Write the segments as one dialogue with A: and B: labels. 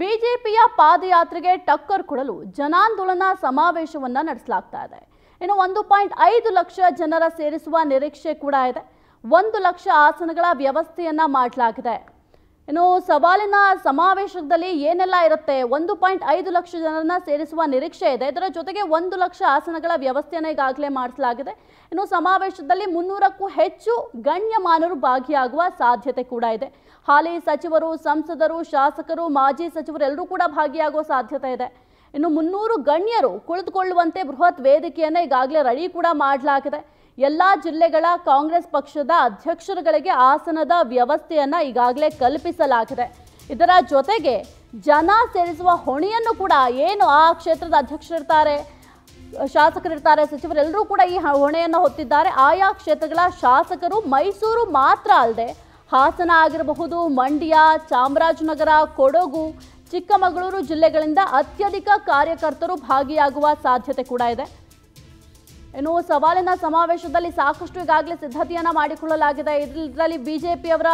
A: ಬಿಜೆಪಿಯ ಪಾದಯಾತ್ರೆಗೆ ಟಕ್ಕರ್ ಕೊಡಲು ಜನಾಂದೋಲನ ಸಮಾವೇಶವನ್ನ ನಡೆಸಲಾಗ್ತಾ ಇದೆ ಇನ್ನು ಒಂದು ಪಾಯಿಂಟ್ ಐದು ಲಕ್ಷ ಜನರ ಸೇರಿಸುವ ನಿರೀಕ್ಷೆ ಕೂಡ ಇದೆ ಒಂದು ಲಕ್ಷ ಆಸನಗಳ ವ್ಯವಸ್ಥೆಯನ್ನ ಮಾಡಲಾಗಿದೆ ಇನ್ನು ಸವಾಲಿನ ಸಮಾವೇಶದಲ್ಲಿ ಏನೆಲ್ಲ ಇರುತ್ತೆ ಒಂದು ಪಾಯಿಂಟ್ ಐದು ಲಕ್ಷ ಜನರನ್ನ ಸೇರಿಸುವ ನಿರೀಕ್ಷೆ ಇದೆ ಇದರ ಜೊತೆಗೆ ಒಂದು ಲಕ್ಷ ಆಸನಗಳ ವ್ಯವಸ್ಥೆಯನ್ನು ಈಗಾಗಲೇ ಮಾಡಿಸಲಾಗಿದೆ ಇನ್ನು ಸಮಾವೇಶದಲ್ಲಿ ಮುನ್ನೂರಕ್ಕೂ ಹೆಚ್ಚು ಗಣ್ಯಮಾನರು ಭಾಗಿಯಾಗುವ ಸಾಧ್ಯತೆ ಕೂಡ ಇದೆ ಹಾಲಿ ಸಚಿವರು ಸಂಸದರು ಶಾಸಕರು ಮಾಜಿ ಸಚಿವರು ಎಲ್ಲರೂ ಕೂಡ ಭಾಗಿಯಾಗುವ ಸಾಧ್ಯತೆ ಇದೆ ಇನ್ನು ಮುನ್ನೂರು ಗಣ್ಯರು ಕುಳಿತುಕೊಳ್ಳುವಂತೆ ಬೃಹತ್ ವೇದಿಕೆಯನ್ನು ಈಗಾಗಲೇ ರೆಡಿ ಕೂಡ ಮಾಡಲಾಗಿದೆ ಎಲ್ಲ ಜಿಲ್ಲೆಗಳ ಕಾಂಗ್ರೆಸ್ ಪಕ್ಷದ ಅಧ್ಯಕ್ಷರುಗಳಿಗೆ ಆಸನದ ವ್ಯವಸ್ಥೆಯನ್ನು ಈಗಾಗಲೇ ಕಲ್ಪಿಸಲಾಗಿದೆ ಇದರ ಜೊತೆಗೆ ಜನ ಸೇರಿಸುವ ಹೊಣೆಯನ್ನು ಕೂಡ ಏನು ಆ ಕ್ಷೇತ್ರದ ಅಧ್ಯಕ್ಷರಿರ್ತಾರೆ ಶಾಸಕರಿರ್ತಾರೆ ಸಚಿವರೆಲ್ಲರೂ ಕೂಡ ಈ ಹೊಣೆಯನ್ನು ಹೊತ್ತಿದ್ದಾರೆ ಆಯಾ ಕ್ಷೇತ್ರಗಳ ಶಾಸಕರು ಮೈಸೂರು ಮಾತ್ರ ಅಲ್ಲದೆ ಹಾಸನ ಆಗಿರಬಹುದು ಮಂಡ್ಯ ಚಾಮರಾಜನಗರ ಕೊಡಗು ಚಿಕ್ಕಮಗಳೂರು ಜಿಲ್ಲೆಗಳಿಂದ ಅತ್ಯಧಿಕ ಕಾರ್ಯಕರ್ತರು ಭಾಗಿಯಾಗುವ ಸಾಧ್ಯತೆ ಕೂಡ ಇದೆ ಇನ್ನು ಸವಾಲಿನ ಸಮಾವೇಶದಲ್ಲಿ ಸಾಕಷ್ಟು ಈಗಾಗಲೇ ಸಿದ್ಧತೆಯನ್ನು ಮಾಡಿಕೊಳ್ಳಲಾಗಿದೆ ಇದರಲ್ಲಿ ಬಿಜೆಪಿಯವರ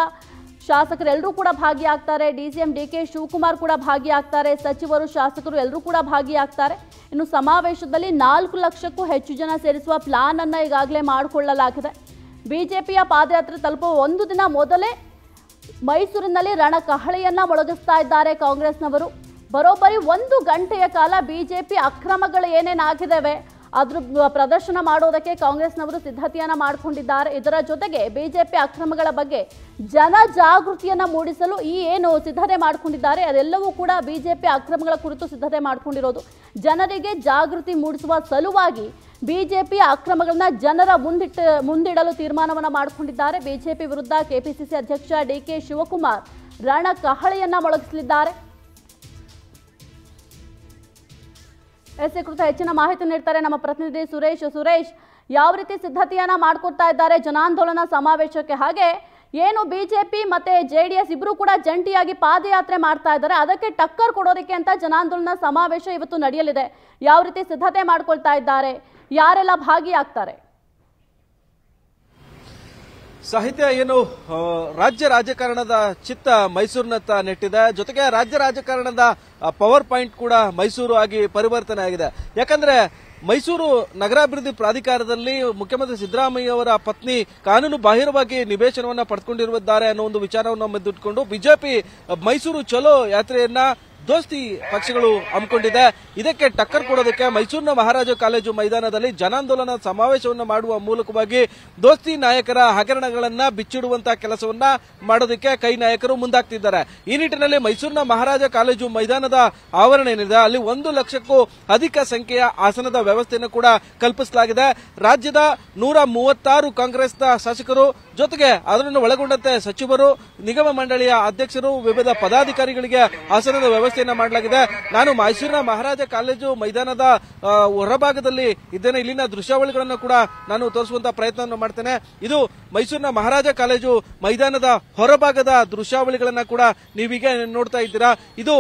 A: ಶಾಸಕರೆಲ್ಲರೂ ಕೂಡ ಭಾಗಿಯಾಗ್ತಾರೆ D C M D K Shivakumar ಕೂಡ ಭಾಗಿಯಾಗ್ತಾರೆ ಸಚಿವರು ಶಾಸಕರು ಎಲ್ಲರೂ ಕೂಡ ಭಾಗಿಯಾಗ್ತಾರೆ ಇನ್ನು ಸಮಾವೇಶದಲ್ಲಿ ನಾಲ್ಕು ಲಕ್ಷಕ್ಕೂ ಹೆಚ್ಚು ಜನ ಸೇರಿಸುವ ಪ್ಲಾನ್ ಅನ್ನು ಈಗಾಗಲೇ ಮಾಡಿಕೊಳ್ಳಲಾಗಿದೆ ಬಿಜೆಪಿಯ ಪಾದಯಾತ್ರೆ ತಲುಪುವ ಒಂದು ದಿನ ಮೊದಲೇ ಮೈಸೂರಿನಲ್ಲಿ ರಣಕಹಳೆಯನ್ನ ಮೊಳಗಿಸ್ತಾ ಇದ್ದಾರೆ ಕಾಂಗ್ರೆಸ್ನವರು ಬರೋಬ್ಬರಿ ಒಂದು ಗಂಟೆಯ ಕಾಲ ಬಿಜೆಪಿ ಅಕ್ರಮಗಳು ಏನೇನಾಗಿದ್ದಾವೆ ಅದ್ರ ಪ್ರದರ್ಶನ ಮಾಡೋದಕ್ಕೆ ಕಾಂಗ್ರೆಸ್ನವರು ಸಿದ್ಧತೆಯನ್ನು ಮಾಡಿಕೊಂಡಿದ್ದಾರೆ ಇದರ ಜೊತೆಗೆ ಬಿಜೆಪಿ ಅಕ್ರಮಗಳ ಬಗ್ಗೆ ಜನ ಜಾಗೃತಿಯನ್ನ ಮೂಡಿಸಲು ಈ ಏನು ಸಿದ್ಧತೆ ಮಾಡಿಕೊಂಡಿದ್ದಾರೆ ಅದೆಲ್ಲವೂ ಕೂಡ ಬಿಜೆಪಿ ಅಕ್ರಮಗಳ ಕುರಿತು ಸಿದ್ಧತೆ ಮಾಡಿಕೊಂಡಿರೋದು ಜನರಿಗೆ ಜಾಗೃತಿ ಮೂಡಿಸುವ ಸಲುವಾಗಿ ಬಿಜೆಪಿ ಅಕ್ರಮಗಳನ್ನ ಜನರ ಮುಂದಿಟ್ಟು ಮುಂದಿಡಲು ತೀರ್ಮಾನವನ್ನು ಮಾಡಿಕೊಂಡಿದ್ದಾರೆ ಬಿಜೆಪಿ ವಿರುದ್ಧ ಕೆಪಿಸಿಸಿ ಅಧ್ಯಕ್ಷ ಡಿ ಕೆ ಶಿವಕುಮಾರ್ ಕಹಳಿಯನ್ನು ಮೊಳಗಿಸಲಿದ್ದಾರೆ ಎಸ್ ಕುರಿತು ಹೆಚ್ಚಿನ ಮಾಹಿತಿ ನೀಡ್ತಾರೆ ನಮ್ಮ ಪ್ರತಿನಿಧಿ ಸುರೇಶ್ ಸುರೇಶ್ ಯಾವ ರೀತಿ ಸಿದ್ಧತೆಯನ್ನ ಮಾಡಿಕೊಡ್ತಾ ಇದ್ದಾರೆ ಜನಾಂದೋಲನ ಸಮಾವೇಶಕ್ಕೆ ಹಾಗೆ ಏನು ಬಿಜೆಪಿ ಮತ್ತೆ ಜೆ ಡಿ ಎಸ್ ಇಬ್ರು ಕೂಡ ಜಂಟಿಯಾಗಿ ಪಾದಯಾತ್ರೆ ಮಾಡ್ತಾ ಇದ್ದಾರೆ ಅದಕ್ಕೆ ಟಕ್ಕರ್ ಕೊಡೋದಕ್ಕೆ ಅಂತ ಜನಾಂದೋಲನ ಸಮಾವೇಶ ಇವತ್ತು ನಡೆಯಲಿದೆ ಯಾವ ರೀತಿ ಸಿದ್ಧತೆ ಮಾಡ್ಕೊಳ್ತಾ ಇದ್ದಾರೆ ಯಾರೆಲ್ಲ ಭಾಗಿಯಾಗ್ತಾರೆ
B: ಸಾಹಿತ್ಯ ಏನು ರಾಜ್ಯ ರಾಜಕಾರಣದ ಚಿತ್ತ ಮೈಸೂರಿನತ್ತ ನೆಟ್ಟಿದೆ ಜೊತೆಗೆ ರಾಜ್ಯ ರಾಜಕಾರಣದ ಪವರ್ ಪಾಯಿಂಟ್ ಕೂಡ ಮೈಸೂರು ಆಗಿ ಪರಿವರ್ತನೆ ಆಗಿದೆ ಯಾಕಂದ್ರೆ ಮೈಸೂರು ನಗರಾಭಿವೃದ್ಧಿ ಪ್ರಾಧಿಕಾರದಲ್ಲಿ ಮುಖ್ಯಮಂತ್ರಿ ಸಿದ್ದರಾಮಯ್ಯ ಅವರ ಪತ್ನಿ ಕಾನೂನು ಬಾಹಿರವಾಗಿ ನಿವೇಶನವನ್ನು ಪಡೆದುಕೊಂಡಿರುವುದಾರೆ ಅನ್ನೋ ಒಂದು ವಿಚಾರವನ್ನು ಮುಂದಿಟ್ಕೊಂಡು ಬಿಜೆಪಿ ಮೈಸೂರು ಚಲೋ ಯಾತ್ರೆಯನ್ನ ದೋಸ್ತಿ ಪಕ್ಷಗಳು ಹಮ್ಮಿಕೊಂಡಿದೆ ಇದಕ್ಕೆ ಟಕ್ಕರ್ ಕೊಡೋದಕ್ಕೆ ಮೈಸೂರಿನ ಮಹಾರಾಜ ಕಾಲೇಜು ಮೈದಾನದಲ್ಲಿ ಜನಾಂದೋಲನ ಸಮಾವೇಶವನ್ನು ಮಾಡುವ ಮೂಲಕವಾಗಿ ದೋಸ್ತಿ ನಾಯಕರ ಹಗರಣಗಳನ್ನ ಬಿಚ್ಚಿಡುವಂತಹ ಕೆಲಸವನ್ನ ಮಾಡೋದಕ್ಕೆ ಕೈ ನಾಯಕರು ಮುಂದಾಗ್ತಿದ್ದಾರೆ ಈ ನಿಟ್ಟಿನಲ್ಲಿ ಮೈಸೂರಿನ ಮಹಾರಾಜ ಕಾಲೇಜು ಮೈದಾನದ ಆವರಣ ಏನಿದೆ ಅಲ್ಲಿ ಒಂದು ಲಕ್ಷಕ್ಕೂ ಅಧಿಕ ಸಂಖ್ಯೆಯ ಆಸನದ ವ್ಯವಸ್ಥೆಯನ್ನು ಕೂಡ ಕಲ್ಪಿಸಲಾಗಿದೆ ರಾಜ್ಯದ ನೂರ ಮೂವತ್ತಾರು ಕಾಂಗ್ರೆಸ್ನ ಶಾಸಕರು ಜೊತೆಗೆ ಅದನ್ನು ಒಳಗೊಂಡಂತೆ ಸಚಿವರು ನಿಗಮ ಮಂಡಳಿಯ ಅಧ್ಯಕ್ಷರು ವಿವಿಧ ಪದಾಧಿಕಾರಿಗಳಿಗೆ ಆಸನದ ವ್ಯವಸ್ಥೆಯನ್ನು ಮಾಡಲಾಗಿದೆ ನಾನು ಮೈಸೂರಿನ ಮಹಾರಾಜ ಕಾಲೇಜು ಮೈದಾನದ ಹೊರಭಾಗದಲ್ಲಿ ಇದ್ದೇನೆ ಇಲ್ಲಿನ ದೃಶ್ಯಾವಳಿಗಳನ್ನು ಕೂಡ ನಾನು ತೋರಿಸುವಂತಹ ಪ್ರಯತ್ನವನ್ನು ಮಾಡ್ತೇನೆ ಇದು ಮೈಸೂರಿನ ಮಹಾರಾಜ ಕಾಲೇಜು ಮೈದಾನದ ಹೊರಭಾಗದ ದೃಶ್ಯಾವಳಿಗಳನ್ನು ಕೂಡ ನೀವೀಗ ನೋಡ್ತಾ ಇದ್ದೀರಾ ಇದು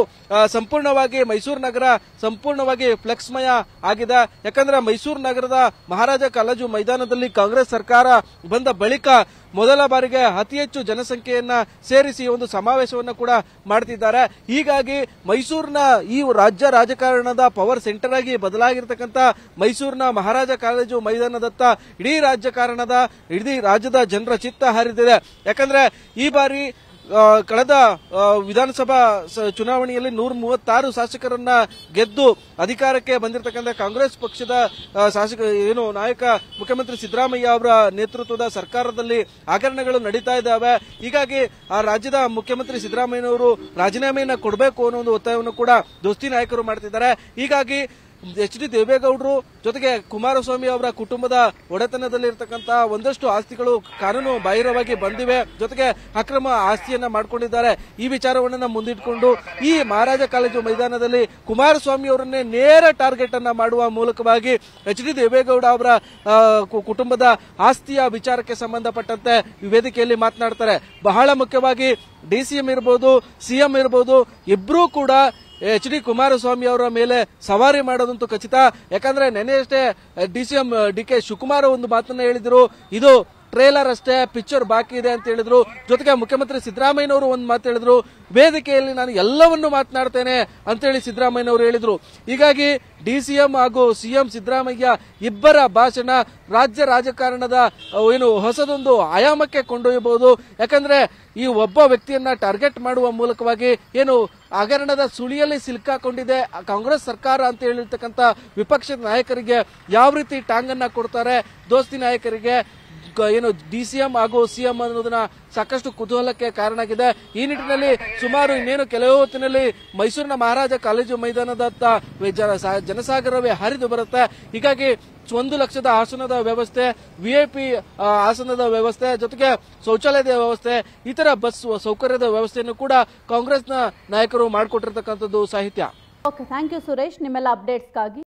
B: ಸಂಪೂರ್ಣವಾಗಿ ಮೈಸೂರು ನಗರ ಸಂಪೂರ್ಣವಾಗಿ ಫ್ಲೆಕ್ಸ್ಮಯ ಆಗಿದೆ ಯಾಕಂದ್ರೆ ಮೈಸೂರು ನಗರದ ಮಹಾರಾಜ ಕಾಲೇಜು ಮೈದಾನದಲ್ಲಿ ಕಾಂಗ್ರೆಸ್ ಸರ್ಕಾರ ಬಂದ ಬಳಿಕ ಮೊದಲ ಬಾರಿಗೆ ಅತಿ ಹೆಚ್ಚು ಜನಸಂಖ್ಯೆಯನ್ನ ಸೇರಿಸಿ ಒಂದು ಸಮಾವೇಶವನ್ನು ಕೂಡ ಮಾಡ್ತಿದ್ದಾರೆ ಹೀಗಾಗಿ ಮೈಸೂರಿನ ಈ ರಾಜ್ಯ ರಾಜಕಾರಣದ ಪವರ್ ಸೆಂಟರ್ ಆಗಿ ಬದಲಾಗಿರತಕ್ಕಂತ ಮೈಸೂರಿನ ಮಹಾರಾಜ ಕಾಲೇಜು ಮೈದಾನದತ್ತ ಇಡೀ ರಾಜ್ಯ ಕಾರಣದ ಇಡೀ ರಾಜ್ಯದ ಜನರ ಚಿತ್ತ ಹರಿದಿದೆ ಯಾಕಂದ್ರೆ ಈ ಬಾರಿ ಕಳೆದ ವಿಧಾನಸಭಾ ಚುನಾವಣೆಯಲ್ಲಿ ನೂರ ಮೂವತ್ತಾರು ಶಾಸಕರನ್ನ ಗೆದ್ದು ಅಧಿಕಾರಕ್ಕೆ ಬಂದಿರತಕ್ಕಂಥ ಕಾಂಗ್ರೆಸ್ ಪಕ್ಷದ ಶಾಸಕ ಏನು ನಾಯಕ ಮುಖ್ಯಮಂತ್ರಿ ಸಿದ್ದರಾಮಯ್ಯ ಅವರ ನೇತೃತ್ವದ ಸರ್ಕಾರದಲ್ಲಿ ಹಗರಣಗಳು ನಡೀತಾ ಇದ್ದಾವೆ ಹೀಗಾಗಿ ಆ ರಾಜ್ಯದ ಮುಖ್ಯಮಂತ್ರಿ ಸಿದ್ದರಾಮಯ್ಯನವರು ರಾಜೀನಾಮೆಯನ್ನ ಕೊಡಬೇಕು ಅನ್ನೋ ಒಂದು ಒತ್ತಾಯವನ್ನು ಕೂಡ ದೋಸ್ತಿ ನಾಯಕರು ಮಾಡ್ತಿದ್ದಾರೆ ಹೀಗಾಗಿ ಎಚ್ ಡಿ ದೇವೇಗೌಡರು ಜೊತೆಗೆ ಕುಮಾರಸ್ವಾಮಿ ಅವರ ಕುಟುಂಬದ ಒಡೆತನದಲ್ಲಿ ಇರತಕ್ಕಂತಹ ಒಂದಷ್ಟು ಆಸ್ತಿಗಳು ಕಾನೂನು ಬಾಹಿರವಾಗಿ ಬಂದಿವೆ ಜೊತೆಗೆ ಅಕ್ರಮ ಆಸ್ತಿಯನ್ನ ಮಾಡಿಕೊಂಡಿದ್ದಾರೆ ಈ ವಿಚಾರವನ್ನ ಮುಂದಿಟ್ಕೊಂಡು ಈ ಮಹಾರಾಜ ಕಾಲೇಜು ಮೈದಾನದಲ್ಲಿ ಕುಮಾರಸ್ವಾಮಿ ಅವರನ್ನೇ ನೇರ ಟಾರ್ಗೆಟ್ ಅನ್ನ ಮಾಡುವ ಮೂಲಕವಾಗಿ ಎಚ್ ಡಿ ದೇವೇಗೌಡ ಅವರ ಕುಟುಂಬದ ಆಸ್ತಿಯ ವಿಚಾರಕ್ಕೆ ಸಂಬಂಧಪಟ್ಟಂತೆ ವೇದಿಕೆಯಲ್ಲಿ ಮಾತನಾಡ್ತಾರೆ ಬಹಳ ಮುಖ್ಯವಾಗಿ ಡಿ ಸಿ ಎಂ ಇರ್ಬೋದು ಸಿಎಂ ಇರ್ಬೋದು ಇಬ್ಬರೂ ಕೂಡ ಎಚ್ ಡಿ ಕುಮಾರಸ್ವಾಮಿ ಅವರ ಮೇಲೆ ಸವಾರಿ ಮಾಡೋದಂತೂ ಖಚಿತ ಯಾಕಂದ್ರೆ ನೆನೆಯಷ್ಟೇ D C M D K Shivakumar ಒಂದು ಮಾತನ್ನ ಹೇಳಿದ್ರು ಇದು ಟ್ರೇಲರ್ ಅಷ್ಟೇ ಪಿಕ್ಚರ್ ಬಾಕಿ ಇದೆ ಅಂತ ಹೇಳಿದ್ರು ಜೊತೆಗೆ ಮುಖ್ಯಮಂತ್ರಿ ಸಿದ್ದರಾಮಯ್ಯನವರು ಒಂದು ಮಾತು ಹೇಳಿದ್ರು ವೇದಿಕೆಯಲ್ಲಿ ನಾನು ಎಲ್ಲವನ್ನೂ ಮಾತನಾಡ್ತೇನೆ ಅಂತೇಳಿ ಸಿದ್ದರಾಮಯ್ಯನವರು ಹೇಳಿದ್ರು ಹೀಗಾಗಿ ಡಿಸಿಎಂ ಹಾಗೂ ಸಿಎಂ ಸಿದ್ದರಾಮಯ್ಯ ಇಬ್ಬರ ಭಾಷಣ ರಾಜ್ಯ ರಾಜಕಾರಣದ ಏನು ಹೊಸದೊಂದು ಆಯಾಮಕ್ಕೆ ಕೊಂಡೊಯ್ಯಬಹುದು ಯಾಕಂದ್ರೆ ಈ ಒಬ್ಬ ವ್ಯಕ್ತಿಯನ್ನ ಟಾರ್ಗೆಟ್ ಮಾಡುವ ಮೂಲಕವಾಗಿ ಏನು ಹಗರಣದ ಸುಳಿಯಲ್ಲಿ ಸಿಲುಕಾಕೊಂಡಿದೆ ಕಾಂಗ್ರೆಸ್ ಸರ್ಕಾರ ಅಂತ ಹೇಳಿರ್ತಕ್ಕಂಥ ವಿಪಕ್ಷದ ನಾಯಕರಿಗೆ ಯಾವ ರೀತಿ ಟಾಂಗನ್ನ ಕೊಡ್ತಾರೆ ದೋಸ್ತಿ ನಾಯಕರಿಗೆ ಏನು ಡಿ ಸಿ ಹಾಗೂ ಸಿಎಂ ಅನ್ನೋದನ್ನ ಸಾಕಷ್ಟು ಕುತೂಹಲಕ್ಕೆ ಕಾರಣ ಆಗಿದೆ ಈ ನಿಟ್ಟಿನಲ್ಲಿ ಸುಮಾರು ಇನ್ನೇನು ಕೆಲವೇ ಹೊತ್ತಿನಲ್ಲಿ ಮೈಸೂರಿನ ಮಹಾರಾಜ ಕಾಲೇಜು ಮೈದಾನದತ್ತ ಜನಸಾಗರವೇ ಹರಿದು ಬರುತ್ತೆ ಹೀಗಾಗಿ ಒಂದು ಲಕ್ಷದ ಆಸನದ ವ್ಯವಸ್ಥೆ ವಿಐಪಿ ಆಸನದ ವ್ಯವಸ್ಥೆ ಜೊತೆಗೆ ಶೌಚಾಲಯದ ವ್ಯವಸ್ಥೆ ಇತರ ಬಸ್ ಸೌಕರ್ಯದ ವ್ಯವಸ್ಥೆಯನ್ನು ಕೂಡ ಕಾಂಗ್ರೆಸ್ನ ನಾಯಕರು ಮಾಡಿಕೊಟ್ಟಿರ್ತಕ್ಕಂಥದ್ದು ಸಾಹಿತ್ಯ
A: ಓಕೆ ಥ್ಯಾಂಕ್ ಯು ಸುರೇಶ್ ನಿಮ್ಮೆಲ್ಲ ಅಪ್ಡೇಟ್ಸ್ಗಾಗಿ